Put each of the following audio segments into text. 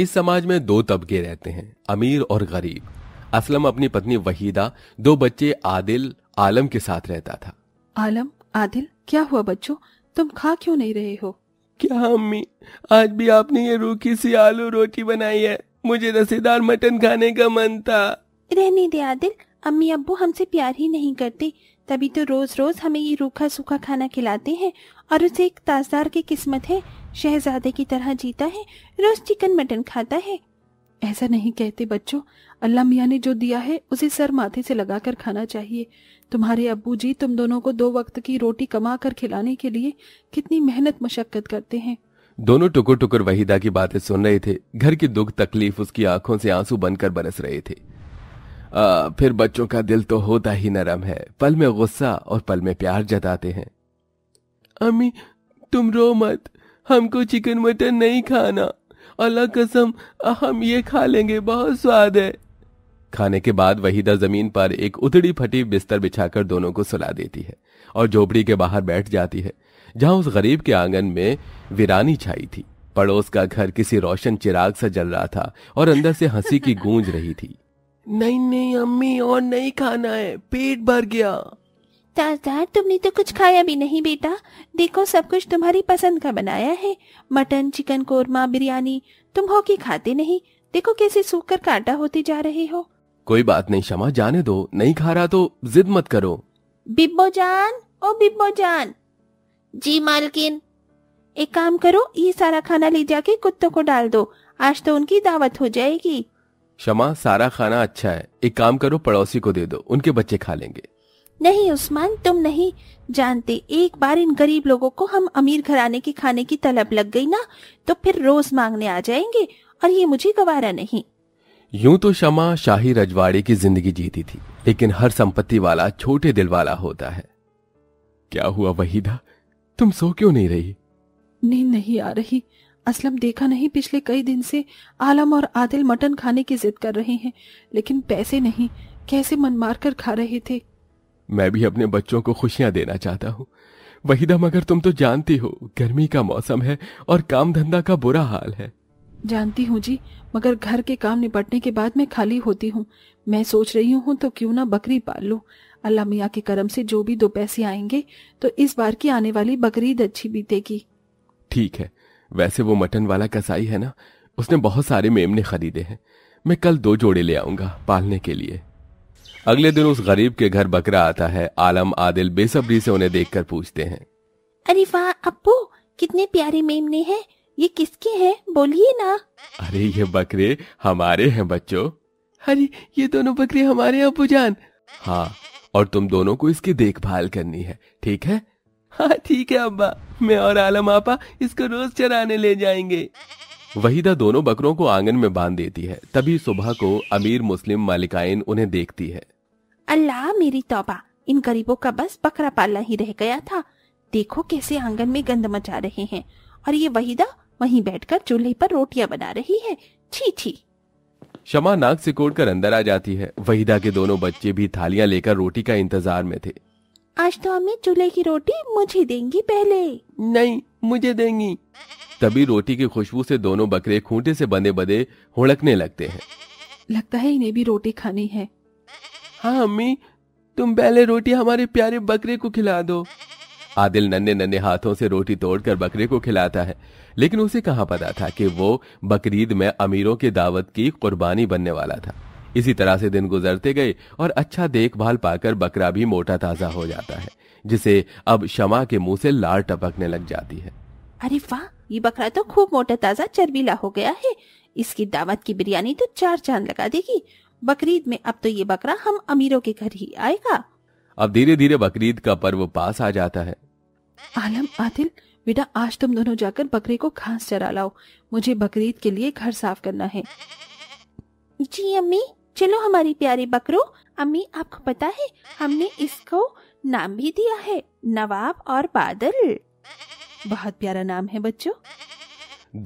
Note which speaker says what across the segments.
Speaker 1: इस समाज में दो तबके रहते हैं अमीर और गरीब असलम अपनी पत्नी वहीदा दो बच्चे आदिल आलम के साथ रहता था
Speaker 2: आलम आदिल क्या हुआ बच्चों तुम खा क्यों नहीं रहे हो क्या अम्मी
Speaker 3: आज भी आपने ये रूखी सी आलू रोटी बनाई है मुझे रसेदार मटन खाने का मन था
Speaker 2: रहने दे आदिल अम्मी अब्बू हमसे प्यार ही नहीं करते तभी तो रोज रोज हमें ये रूखा सूखा खाना खिलाते हैं और उसे एक ताजदार की किस्मत है शहजादे की तरह जीता है रोज चिकन मटन खाता है ऐसा नहीं कहते बच्चों अल्लाह मियाँ ने जो दिया है उसे सर माथे से लगाकर खाना चाहिए तुम्हारे अबू जी तुम दोनों को दो वक्त की रोटी कमा कर खिलाने के लिए कितनी मेहनत मशक्कत करते हैं
Speaker 1: दोनों टुकुर टुकुर वहीदा की बातें सुन रहे थे घर की दुख तकलीफ उसकी आंखों से आंसू बनकर बरस रहे थे आ, फिर बच्चों का दिल तो होता ही नरम है पल में गुस्सा और पल में प्यार जताते हैं
Speaker 3: अम्मी तुम रो मत हमको चिकन मटन नहीं खाना अल्लाह कसम हम ये खा लेंगे बहुत स्वाद है
Speaker 1: खाने के बाद वहीदा जमीन पर एक उतड़ी फटी बिस्तर बिछाकर दोनों को सुला देती है और झोपड़ी के बाहर बैठ जाती है जहां उस गरीब के आंगन में वीरानी छाई थी पड़ोस का घर किसी रोशन चिराग से जल रहा था और अंदर से हंसी की गूंज रही थी
Speaker 3: नहीं नहीं अम्मी और नहीं
Speaker 2: खाना है पेट भर गया दादा तुमने तो कुछ खाया भी नहीं बेटा देखो सब कुछ तुम्हारी पसंद का बनाया है मटन चिकन कोरमा बिरयानी तुम हो के खाते नहीं देखो कैसे सूख कर कांटा होते जा रहे हो
Speaker 1: कोई बात नहीं क्षमा जाने दो नहीं खा रहा तो जिद मत करो
Speaker 2: बिब्बो जान ओ बिब्बो जान जी मालकिन एक काम करो ये सारा खाना ले जाके कुत्तों को डाल दो आज तो उनकी दावत हो जाएगी
Speaker 1: क्षमा सारा खाना अच्छा है एक काम करो पड़ोसी को
Speaker 2: दे दो उनके बच्चे खा लेंगे नहीं उस्मान तुम नहीं जानते एक बार इन गरीब लोगों को हम अमीर घराने के खाने की तलब लग गई ना तो फिर रोज मांगने आ जाएंगे और ये मुझे गवारा नहीं
Speaker 1: यूं तो शमा शाही रजवाड़े की जिंदगी जीती थी लेकिन हर संपत्ति वाला छोटे दिल वाला होता है क्या हुआ वहीदा तुम सो क्यों नहीं रही
Speaker 2: नींद नहीं आ रही असलम देखा नहीं पिछले कई दिन से आलम और आदिल मटन खाने की जिद कर रहे हैं लेकिन पैसे नहीं कैसे मन मार कर खा रहे थे
Speaker 1: मैं भी अपने बच्चों को खुशियां देना चाहता हूँ वहीदा मगर तुम तो जानती हो गर्मी का मौसम है और काम धंधा का बुरा हाल है
Speaker 2: जानती हूँ जी मगर घर के काम निपटने के बाद मैं खाली होती हूँ मैं सोच रही हूँ तो क्यों ना बकरी पाल लूँ अल्लाह मियाँ के करम से जो भी दो पैसे आएंगे तो इस बार की आने वाली बकरीद अच्छी बीतेगी
Speaker 1: ठीक है वैसे वो मटन वाला कसाई है ना उसने बहुत सारे मेमने खरीदे हैं मैं कल दो जोड़े ले आऊंगा पालने के लिए अगले दिन उस गरीब के घर बकरा आता है आलम आदिल बेसब्री से उन्हें देखकर पूछते हैं
Speaker 2: अरे वाह अप्पू कितने प्यारे मेमने हैं ये किसके हैं बोलिए ना
Speaker 1: अरे ये बकरे हमारे हैं बच्चों
Speaker 2: अरे ये दोनों बकरे हमारे अबू जान
Speaker 1: हाँ और तुम दोनों को इसकी देखभाल करनी है ठीक है
Speaker 3: हाँ ठीक है अब्बा मैं और आलम आपा इसको रोज चराने ले जाएंगे
Speaker 1: वहीदा दोनों बकरों को आंगन में बांध देती है तभी सुबह को अमीर मुस्लिम मालिकाइन उन्हें देखती है
Speaker 2: अल्लाह मेरी तोबा इन गरीबों का बस बकरा पालना ही रह गया था देखो कैसे आंगन में गंद मचा रहे हैं और ये वहीदा वहीं बैठकर चूल्हे पर रोटियां बना रही है छी छी
Speaker 1: शमा नाक सिकोड़ कर अंदर आ जाती है वहीदा के दोनों बच्चे भी थालियां लेकर रोटी का इंतजार में थे
Speaker 2: आज तो हमें चूल्हे की रोटी मुझे देंगी पहले नहीं मुझे देंगी
Speaker 1: तभी रोटी की खुशबू से दोनों बकरे खूंटे से बंधे बंधे हुड़कने लगते हैं
Speaker 2: लगता है इन्हें भी रोटी खानी है
Speaker 3: हाँ अम्मी तुम पहले रोटी हमारे प्यारे बकरे को खिला दो
Speaker 1: आदिल नन्हे नन्हे हाथों से रोटी तोड़कर बकरे को खिलाता है लेकिन उसे कहाँ पता था कि वो बकरीद में अमीरों की दावत की कुर्बानी बनने वाला था इसी तरह से दिन गुजरते गए और अच्छा देखभाल पाकर बकरा भी मोटा ताजा हो जाता है जिसे अब शमा के मुंह से लार टपकने लग जाती है
Speaker 2: अरे वाह ये बकरा तो खूब मोटा ताजा चर्बीला हो गया है इसकी दावत की बिरयानी तो चार चांद लगा देगी बकरीद में अब तो ये बकरा हम अमीरों के घर ही आएगा
Speaker 1: अब धीरे धीरे बकरीद का पर्व पास आ जाता है
Speaker 2: आलम आदिल बेटा आज तुम दोनों जाकर बकरे को घास चरा लाओ मुझे बकरीद के लिए घर साफ करना है जी अम्मी चलो हमारी प्यारी बकरो अम्मी आपको पता है हमने इसको नाम भी दिया है नवाब और बादल बहुत प्यारा नाम है बच्चों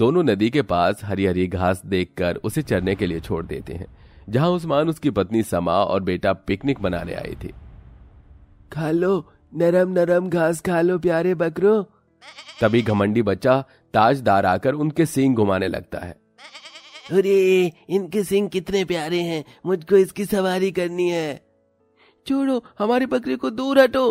Speaker 1: दोनों नदी के पास हरी हरी घास देखकर उसे चरने के लिए छोड़ देते हैं जहां उस्मान उसकी पत्नी समा और बेटा पिकनिक मनाने आए थे
Speaker 3: खा लो नरम नरम घास खा लो प्यारे बकरो
Speaker 1: तभी घमंडी बच्चा ताजदार आकर उनके सिंग घुमाने लगता है
Speaker 3: अरे इनके सिंह कितने प्यारे हैं मुझको इसकी सवारी करनी है छोड़ो हमारे बकरे को दूर हटो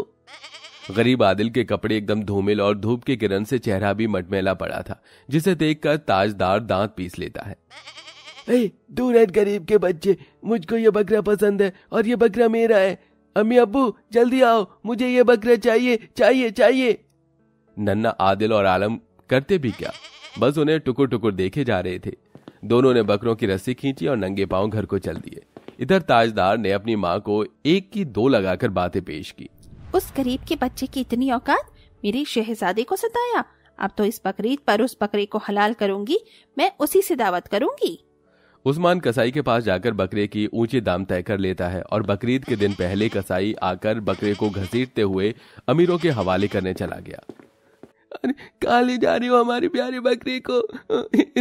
Speaker 1: गरीब आदिल के कपड़े एकदम धूमिल और धूप के किरण से चेहरा भी मटमेला पड़ा था जिसे देखकर ताजदार दांत पीस लेता है
Speaker 3: दूर है गरीब के बच्चे मुझको ये बकरा पसंद है और ये बकरा मेरा है अम्मी अबू जल्दी आओ मुझे ये बकरा चाहिए चाहिए चाहिए
Speaker 1: नन्ना आदिल और आलम करते भी क्या बस उन्हें टुकुर टुकुर देखे जा रहे थे दोनों ने बकरों की रस्सी खींची और नंगे पांव घर को चल दिए इधर ताजदार ने अपनी माँ को एक की दो लगाकर बातें पेश की
Speaker 2: उस गरीब के बच्चे की इतनी औकात मेरे शहजादे को सताया अब तो इस बकरीद पर उस बकरे को हलाल करूंगी मैं उसी से दावत करूंगी
Speaker 1: उस्मान कसाई के पास जाकर बकरे की ऊंचे दाम तय कर लेता है और बकरीद के दिन पहले कसाई आकर बकरे को घसीटते हुए अमीरों के हवाले करने चला गया
Speaker 3: अरे कहा ले जा रही हो हमारी प्यारी बकरी को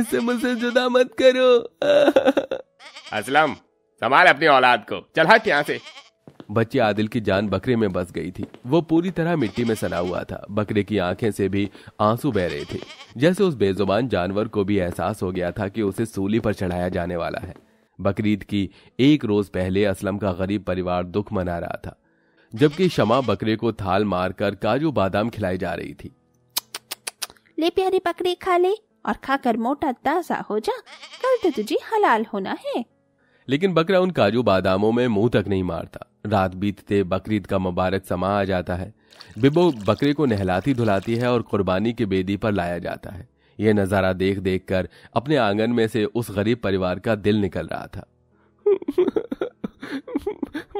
Speaker 3: इससे मुझसे जुदा मत करो असलम संभाल अपनी औलाद को चल हट यहाँ से
Speaker 1: बच्चे आदिल की जान बकरे में बस गई थी वो पूरी तरह मिट्टी में सना हुआ था बकरे की आंखें से भी आंसू बह रहे थे जैसे उस बेजुबान जानवर को भी एहसास हो गया था कि उसे सूली पर चढ़ाया जाने वाला है बकरीद की एक रोज पहले असलम का गरीब परिवार दुख मना रहा था जबकि शमा बकरे को थाल मारकर काजू बादाम खिलाई जा रही थी
Speaker 2: ले प्यारी बकरे खा ले और खाकर मोटा ताजा हो जा कल तो तुझे हलाल होना है
Speaker 1: लेकिन बकरा उन काजू बादामों में मुंह तक नहीं मारता रात बीतते बकरीद का मुबारक समा आ जाता है बिबो बकरे को नहलाती धुलाती है और कुर्बानी की बेदी पर लाया जाता है यह नज़ारा देख देख कर अपने आंगन में से उस गरीब परिवार का दिल निकल रहा था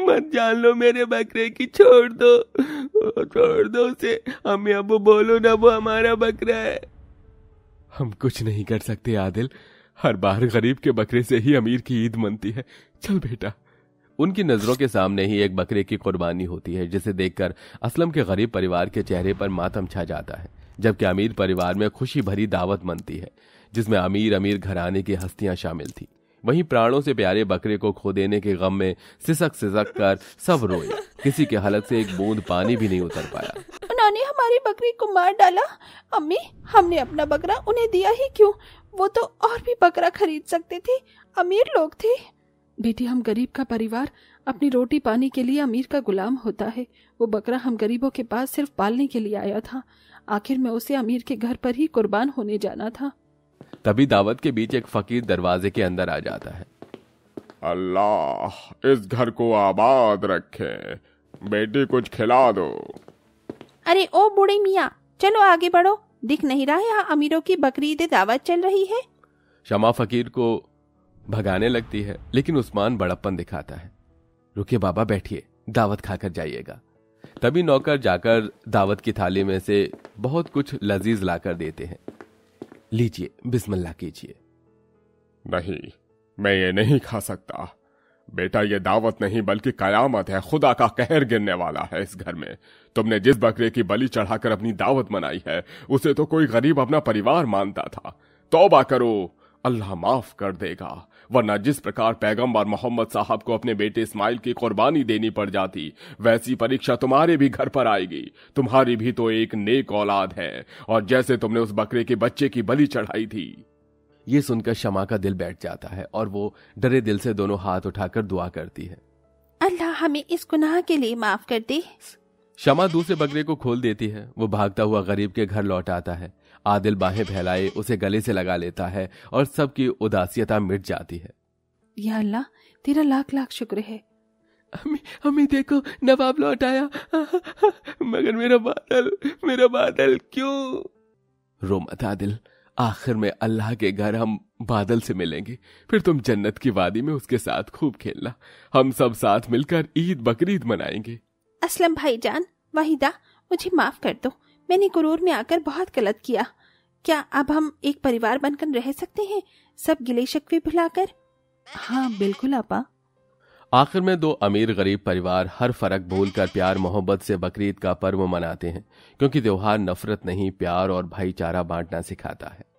Speaker 3: मत जान लो मेरे बकरे की छोड़ दो छोड़ दो उसे हमें अब बोलो ना वो हमारा बकरा है
Speaker 1: हम कुछ नहीं कर सकते आदिल हर बार गरीब के बकरे से ही अमीर की ईद मनती है चल बेटा उनकी नजरों के सामने ही एक बकरे की कुर्बानी होती है जिसे देखकर असलम के गरीब परिवार के चेहरे पर मातम छा जाता है जबकि अमीर परिवार में खुशी भरी दावत मनती है जिसमें अमीर अमीर घराने की हस्तियां शामिल थी वहीं प्राणों से प्यारे बकरे को खो देने के गम में सिसक सिसक कर सब रोए किसी के हलक से एक बूंद पानी भी नहीं उतर पाया
Speaker 2: उन्होंने हमारी बकरी को मार डाला अम्मी हमने अपना बकरा उन्हें दिया ही क्यों वो तो और भी बकरा खरीद सकते थे अमीर लोग थे बेटी हम गरीब का परिवार अपनी रोटी पानी के लिए अमीर का गुलाम होता है वो बकरा हम गरीबों के पास सिर्फ पालने के लिए आया था आखिर में उसे अमीर के घर पर ही कुर्बान होने जाना था
Speaker 1: तभी दावत के बीच एक फकीर दरवाजे के अंदर आ जाता है अल्लाह इस घर को आबाद रखे बेटी कुछ खिला दो
Speaker 2: अरे ओ बूढ़े मियाँ चलो आगे बढ़ो दिख नहीं रहा है यहाँ अमीरों की बकरी दावत चल रही है
Speaker 1: शमा फकीर को भगाने लगती है लेकिन उस्मान बड़प्पन दिखाता है रुके बाबा बैठिए दावत खाकर जाइएगा तभी नौकर जाकर दावत की थाली में से बहुत कुछ लजीज लाकर देते हैं लीजिए बिस्मल्ला कीजिए नहीं मैं ये नहीं खा सकता बेटा ये दावत नहीं बल्कि कयामत है खुदा का कहर गिरने वाला है इस घर में तुमने जिस बकरे की बलि चढ़ाकर अपनी दावत मनाई है उसे तो कोई गरीब अपना परिवार मानता था तौबा करो अल्लाह माफ कर देगा वरना जिस प्रकार पैगंबर मोहम्मद साहब को अपने बेटे इस्माइल की कुर्बानी देनी पड़ जाती वैसी परीक्षा तुम्हारे भी घर पर आएगी तुम्हारी भी तो एक नेक औलाद है और जैसे तुमने उस बकरे के बच्चे की बलि चढ़ाई थी ये सुनकर शमा का दिल बैठ जाता है और वो डरे दिल से दोनों हाथ उठाकर दुआ करती है
Speaker 2: अल्लाह हमें इस गुनाह के लिए माफ कर दे
Speaker 1: शमा दूसरे बकरे को खोल देती है वो भागता हुआ गरीब के घर लौट आता है आदिल बाहें फैलाए उसे गले से लगा लेता है और सबकी उदासीता
Speaker 3: मिट जाती है
Speaker 2: या अल्लाह तेरा लाख लाख शुक्र है
Speaker 3: अम्मी देखो नवाब लौट आया मगर मेरा बादल मेरा बादल क्यों
Speaker 1: रो मत आदिल आखिर में अल्लाह के घर हम बादल से मिलेंगे फिर तुम जन्नत की वादी में उसके साथ खूब खेलना हम सब साथ मिलकर ईद बकरीद मनाएंगे
Speaker 2: असलम भाई जान वहीदा मुझे माफ कर दो मैंने गुरूर में आकर बहुत गलत किया क्या अब हम एक परिवार बनकर रह सकते हैं सब गिले शिकवे भुलाकर हाँ बिल्कुल आपा
Speaker 1: आखिर में दो अमीर गरीब परिवार हर फर्क भूलकर प्यार मोहब्बत से बकरीद का पर्व मनाते हैं क्योंकि त्योहार नफरत नहीं प्यार और भाईचारा बांटना सिखाता है